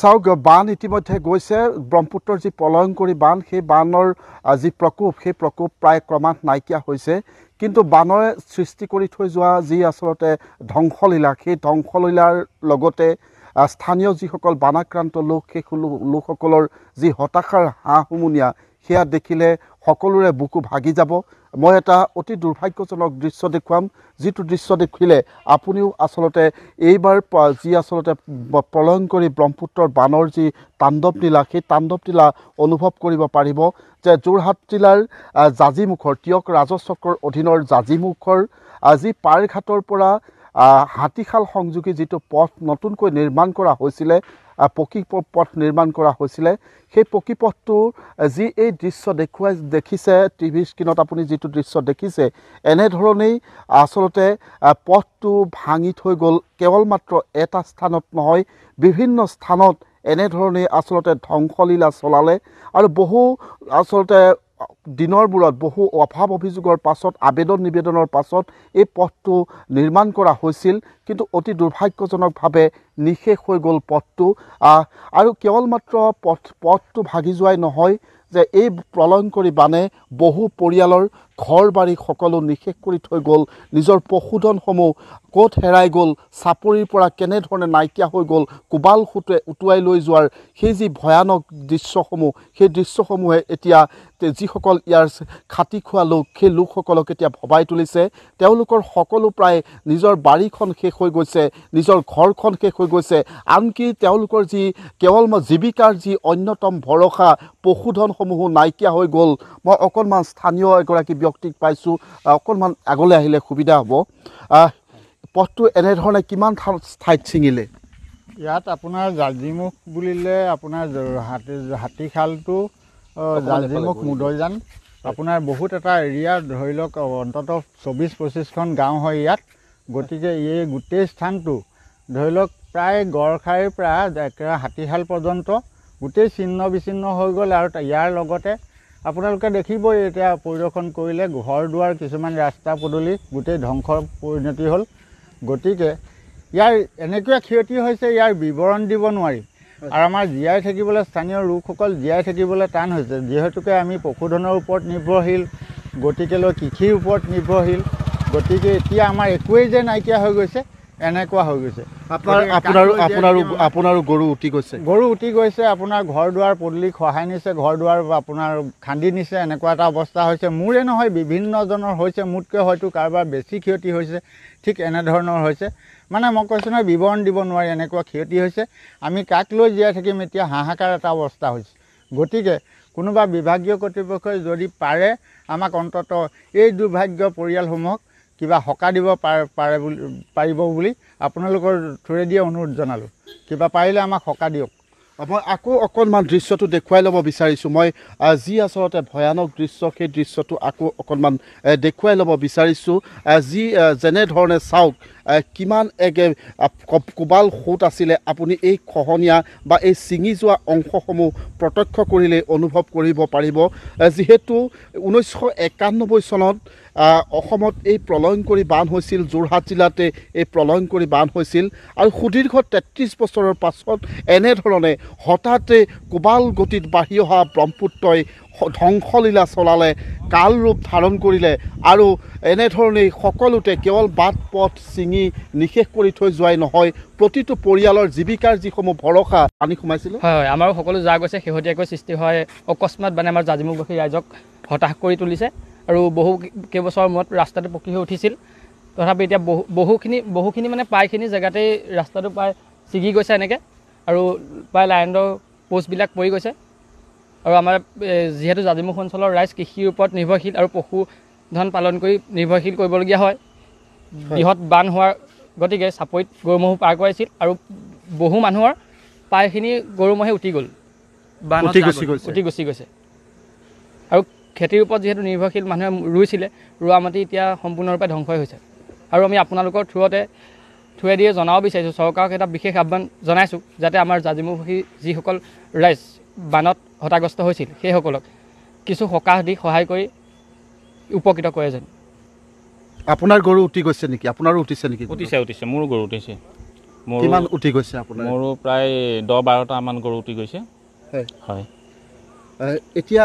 চাওক বান ইতিমধ্যে গৈছে ব্ৰহ্মপুত্ৰৰ যি পলয়ংকুৰী বান সেই বানৰ যি প্ৰকোপ সেই প্ৰকোপ প্ৰায় ক্ৰমাৎ নাইকিয়া হৈছে কিন্তু বানৰে সৃষ্টি কৰি থৈ যোৱা যি আচলতে ধ্বংসলীলা সেই ধ্বংসলীলাৰ লগতে স্থানীয় যিসকল বানাক্ৰান্ত লোক সেই লোকসকলৰ যি হতাশাৰ হাঁহ উমনীয়া সেয়া দেখিলে সকলোৰে বুকু ভাগি যাব মই এটা অতি দুৰ্ভাগ্যজনক দৃশ্য দেখুৱাম যিটো দৃশ্য দেখিলে আপুনিও আচলতে এইবাৰ যি আচলতে প্ৰলয়ংকৰী ব্ৰহ্মপুত্ৰৰ বানৰ যি তাণ্ডৱলীলা সেই তাণ্ডৱলীলা অনুভৱ কৰিব পাৰিব যে যোৰহাট জিলাৰ জাজিমুখৰ তিয়ক ৰাজচক্ৰৰ অধীনৰ জাজিমুখৰ যি পাৰঘাটৰ পৰা হাতীশাল সংযোগী যিটো পথ নতুনকৈ নিৰ্মাণ কৰা হৈছিলে পকী পথ নিৰ্মাণ কৰা হৈছিলে সেই পকী পথটোৰ যি এই দৃশ্য দেখুৱাই দেখিছে টিভি ভি স্ক্ৰীণত আপুনি যিটো দৃশ্য দেখিছে এনেধৰণেই আচলতে পথটো ভাঙি থৈ গ'ল কেৱল মাত্ৰ এটা স্থানত নহয় বিভিন্ন স্থানত এনেধৰণেই আচলতে ধ্বংসলীলা চলালে আৰু বহু আচলতে দিনৰ দিনৰবোৰত বহু অভাৱ অভিযোগৰ পাছত আবেদন নিবেদনৰ পাছত এই পথটো নিৰ্মাণ কৰা হৈছিল কিন্তু অতি দুৰ্ভাগ্যজনকভাৱে নিশেষ হৈ গ'ল পথটো আৰু কেৱল মাত্ৰ পথ পথটো ভাগি যোৱাই নহয় যে এই প্ৰলয়ংকৰী বানে বহু পৰিয়ালৰ ঘৰ বাৰী সকলো নিশেষ কৰি থৈ গ'ল নিজৰ পশুধনসমূহ ক'ত হেৰাই গ'ল চাপৰিৰ পৰা কেনেধৰণে নাইকিয়া হৈ গ'ল কোবাল সোঁতে উটুৱাই লৈ যোৱাৰ সেই যি ভয়ানক দৃশ্যসমূহ সেই দৃশ্যসমূহে এতিয়া যিসকল ইয়াৰ খাটি খোৱা লোক সেই লোকসকলক এতিয়া ভবাই তুলিছে তেওঁলোকৰ সকলো প্ৰায় নিজৰ বাৰীখন শেষ হৈ গৈছে নিজৰ ঘৰখন শেষ হৈ গৈছে আনকি তেওঁলোকৰ যি কেৱল মই জীৱিকাৰ যি অন্যতম ভৰসা পশুধনসমূহো নাইকিয়া হৈ গ'ল মই অকণমান স্থানীয় এগৰাকী ব্যক্তি ব্যক্তিক পাইছোঁ অকণমান আগলৈ আহিলে সুবিধা হ'ব পথটো এনেধৰণে কিমান ঠাইত ছিঙিলে ইয়াত আপোনাৰ জাজিমুখ বুলিলে আপোনাৰ হাতী হাতীশালটো জাজিমুখ মুদৈজান আপোনাৰ বহুত এটা এৰিয়া ধৰি লওক অন্ততঃ চৌব্বিছ পঁচিছখন গাঁও হয় ইয়াত গতিকে এই গোটেই স্থানটো ধৰি লওক প্ৰায় গড় খাইৰ পৰা একেবাৰে হাতীশাল পৰ্যন্ত গোটেই চিহ্ন বিচ্ছিন্ন হৈ গ'ল আৰু ইয়াৰ লগতে আপোনালোকে দেখিবই এতিয়া পৰিদৰ্শন কৰিলে ঘৰ দুৱাৰ কিছুমান ৰাস্তা পদূলি গোটেই ধ্বংসৰ পৰিণতি হ'ল গতিকে ইয়াৰ এনেকুৱা ক্ষতি হৈছে ইয়াৰ বিৱৰণ দিব নোৱাৰি আৰু আমাৰ জীয়াই থাকিবলৈ স্থানীয় লোকসকল জীয়াই থাকিবলৈ টান হৈছে যিহেতুকে আমি পশুধনৰ ওপৰত নিৰ্ভৰশীল গতিকেলৈ কৃষিৰ ওপৰত নিৰ্ভৰশীল গতিকে এতিয়া আমাৰ একোৱেই যে নাইকিয়া হৈ গৈছে এনেকুৱা হৈ গৈছে আপোনাৰ গৰু উটি গৈছে গৰু উটি গৈছে আপোনাৰ ঘৰ দুৱাৰ পদূলি খহাই নিছে ঘৰ দুৱাৰ আপোনাৰ খান্দি নিছে এনেকুৱা এটা অৱস্থা হৈছে মোৰে নহয় বিভিন্নজনৰ হৈছে মোতকৈ হয়তো কাৰোবাৰ বেছি ক্ষতি হৈছে ঠিক এনেধৰণৰ হৈছে মানে মই কৈছোঁ নহয় বিৱৰণ দিব নোৱাৰি এনেকুৱা ক্ষতি হৈছে আমি কাক লৈ জীয়াই থাকিম এতিয়া হাহাকাৰ এটা অৱস্থা হৈছে গতিকে কোনোবা বিভাগীয় কৰ্তৃপক্ষই যদি পাৰে আমাক অন্ততঃ এই দুৰ্ভাগ্য পৰিয়ালসমূহক কিবা সকাহ দিব পাৰে পাৰে বুলি পাৰিব বুলি আপোনালোকৰ থ্ৰুৱেদিয়ে অনুৰোধ জনালোঁ কিবা পাৰিলে আমাক সকাহ দিয়ক মই আকৌ অকণমান দৃশ্যটো দেখুৱাই ল'ব বিচাৰিছোঁ মই যি আচলতে ভয়ানক দৃশ্য সেই দৃশ্যটো আকৌ অকণমান দেখুৱাই ল'ব বিচাৰিছোঁ যি যেনেধৰণে চাওক কিমান এক কোবাল সোঁত আছিলে আপুনি এই খহনীয়া বা এই ছিঙি যোৱা অংশসমূহ প্ৰত্যক্ষ কৰিলেই অনুভৱ কৰিব পাৰিব যিহেতু ঊনৈছশ একান্নব্বৈ চনত অসমত এই প্ৰলয়ংকৰী বান্ধ হৈছিল যোৰহাট জিলাতে এই প্ৰলয়ংকৰী বান্ধ হৈছিল আৰু সুদীৰ্ঘ তেত্ৰিছ বছৰৰ পাছত এনেধৰণে হঠাতে কোবাল গতিত বাঢ়ি অহা ব্ৰহ্মপুত্ৰই ধ্বংসলীলা চলালে কাল ৰূপ ধাৰণ কৰিলে আৰু এনেধৰণেই সকলোতে কেৱল বাট পথ ছিঙি নিশেষ কৰি থৈ যোৱাই নহয় প্ৰতিটো পৰিয়ালৰ জীৱিকাৰ যিসমূহ ভৰসা পানী সোমাইছিল হয় আমাৰো সকলো যা গৈছে শেহতীয়াকৈ সৃষ্টি হয় অকস্মাত মানে আমাৰ জাজিমুখবাসী ৰাইজক হতাশ কৰি তুলিছে আৰু বহু কেইবছৰ মূৰত ৰাস্তাটো পকী হৈ উঠিছিল তথাপি এতিয়া বহু বহুখিনি বহুখিনি মানে প্ৰায়খিনি জেগাতেই ৰাস্তাটো প্ৰায় ছিগি গৈছে এনেকৈ আৰু প্ৰায় লাইনৰ পোষ্টবিলাক পৰি গৈছে আৰু আমাৰ যিহেতু জাজিমুখ অঞ্চলৰ ৰাইজ কৃষিৰ ওপৰত নিৰ্ভৰশীল আৰু পশুধন পালন কৰি নিৰ্ভৰশীল কৰিবলগীয়া হয় বৃহৎ বান হোৱাৰ গতিকে চাপৰিত গৰু ম'হো পাৰ কৰাইছিল আৰু বহু মানুহৰ প্ৰায়খিনি গৰু ম'হে উটি গ'ল বান উটি গুচি গৈছে আৰু খেতিৰ ওপৰত যিহেতু নিৰ্ভৰশীল মানুহে ৰুইছিলে ৰোৱা মাটি এতিয়া সম্পূৰ্ণৰূপে ধ্বংসই হৈছে আৰু আমি আপোনালোকৰ থ্ৰুৱতে থ্ৰুৱেদিয়ে জনাব বিচাৰিছোঁ চৰকাৰক এটা বিশেষ আহ্বান জনাইছোঁ যাতে আমাৰ জাজিমুখী যিসকল ৰাইজ বানত হতাগ্ৰস্ত হৈছিল সেইসকলক কিছু সকাহ দি সহায় কৰি উপকৃত কৰে যেন আপোনাৰ গৰু উটি গৈছে নেকি আপোনাৰো উঠিছে নেকি উঠিছে উঠিছে মোৰো গৰু উঠিছে মোৰ উঠি গৈছে মোৰো প্ৰায় দহ বাৰটামান গৰু উটি গৈছে হয় এতিয়া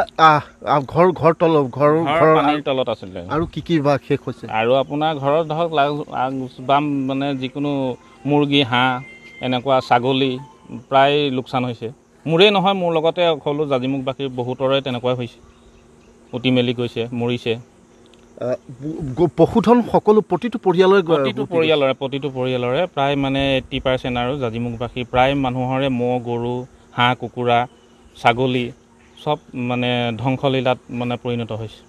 ঘৰ ঘৰ তল ঘৰ ঘৰ তলত আছিলে আৰু কি কি বা শেষ হৈছে আৰু আপোনাৰ ঘৰত ধৰক বাম মানে যিকোনো মুৰ্গী হাঁহ এনেকুৱা ছাগলী প্ৰায় লোকচান হৈছে মোৰেই নহয় মোৰ লগতে সকলো জাজিমুখবাসী বহুতৰে তেনেকুৱাই হৈছে উটি মেলি গৈছে মৰিছে পশুধন সকলো প্ৰতিটো পৰিয়ালৰে প্ৰতিটো পৰিয়ালৰে প্ৰতিটো পৰিয়ালৰে প্ৰায় মানে এইটটি পাৰ্চেণ্ট আৰু জাজিমুখবাসী প্ৰায় মানুহৰে ম'হ গৰু হাঁহ কুকুৰা ছাগলী চব মানে ধ্বংসলীলাত মানে পৰিণত হৈছে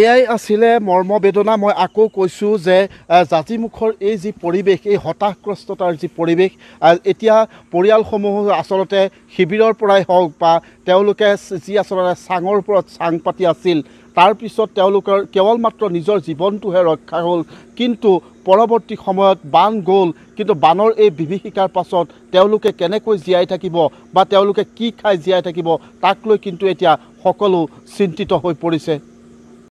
এয়াই আছিলে মৰ্ম বেদনা মই আকৌ কৈছোঁ যে জাতিমুখৰ এই যি পৰিৱেশ এই হতাশগ্ৰস্ততাৰ যি পৰিৱেশ এতিয়া পৰিয়ালসমূহ আচলতে শিবিৰৰ পৰাই হওক বা তেওঁলোকে যি আচলতে চাঙৰ ওপৰত চাং পাতি আছিল তাৰপিছত তেওঁলোকৰ কেৱল মাত্ৰ নিজৰ জীৱনটোহে ৰক্ষা হ'ল কিন্তু পৰৱৰ্তী সময়ত বান গ'ল কিন্তু বানৰ এই বিভীষিকাৰ পাছত তেওঁলোকে কেনেকৈ জীয়াই থাকিব বা তেওঁলোকে কি খাই জীয়াই থাকিব তাক লৈ কিন্তু এতিয়া সকলো চিন্তিত হৈ পৰিছে